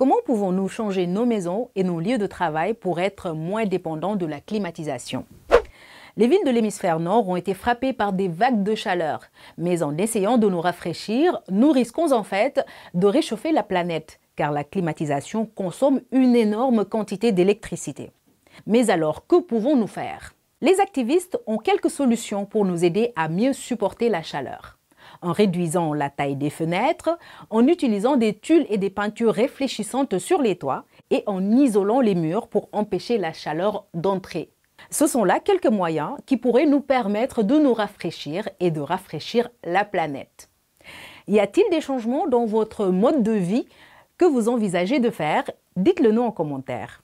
Comment pouvons-nous changer nos maisons et nos lieux de travail pour être moins dépendants de la climatisation les villes de l'hémisphère nord ont été frappées par des vagues de chaleur, mais en essayant de nous rafraîchir, nous risquons en fait de réchauffer la planète, car la climatisation consomme une énorme quantité d'électricité. Mais alors, que pouvons-nous faire Les activistes ont quelques solutions pour nous aider à mieux supporter la chaleur en réduisant la taille des fenêtres, en utilisant des tuiles et des peintures réfléchissantes sur les toits et en isolant les murs pour empêcher la chaleur d'entrer. Ce sont là quelques moyens qui pourraient nous permettre de nous rafraîchir et de rafraîchir la planète. Y a-t-il des changements dans votre mode de vie que vous envisagez de faire Dites-le nous en commentaire.